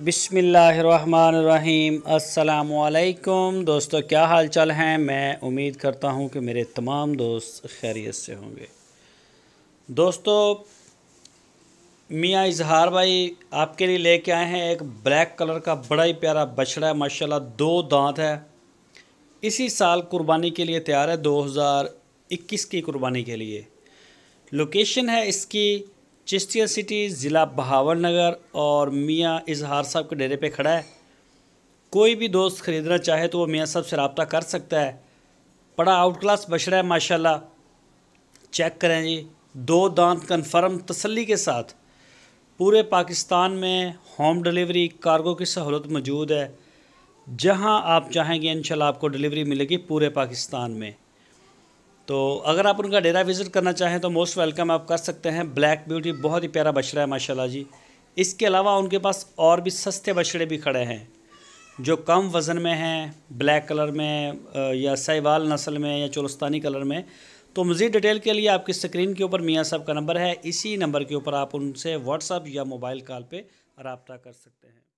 बिसमीम् अल्लाम दोस्तों क्या हाल चाल हैं मैं उम्मीद करता हूं कि मेरे तमाम दोस्त खैरियत से होंगे दोस्तों मियाँ इजहार भाई आपके लिए लेके आए हैं एक ब्लैक कलर का बड़ा ही प्यारा बछड़ा है माशाल्लाह दो दांत है इसी साल कुर्बानी के लिए तैयार है 2021 की कुर्बानी के लिए लोकेशन है इसकी चिश्तिया सिटी ज़िला बहावर नगर और मियाँ इजहार साहब के डेरे पे खड़ा है कोई भी दोस्त ख़रीदना चाहे तो वो मियाँ साहब से रबता कर सकता है बड़ा आउट क्लास बशरा है माशाल्लाह चेक करें जी दो दांत कन्फर्म तसली के साथ पूरे पाकिस्तान में होम डिलीवरी कार्गो की सहूलत मौजूद है जहाँ आप चाहेंगे शाला आपको डिलीवरी मिलेगी पूरे पाकिस्तान में तो अगर आप उनका डेरा विज़िट करना चाहें तो मोस्ट वेलकम आप कर सकते हैं ब्लैक ब्यूटी बहुत ही प्यारा बछड़ा है माशाल्लाह जी इसके अलावा उनके पास और भी सस्ते बछड़े भी खड़े हैं जो कम वज़न में हैं ब्लैक कलर में या सहवाल नस्ल में या चोलस्तानी कलर में तो मज़ीद डिटेल के लिए आपकी स्क्रीन के ऊपर मियाँ साहब का नंबर है इसी नंबर के ऊपर आप उनसे व्हाट्सअप या मोबाइल कॉल पर रबता कर सकते हैं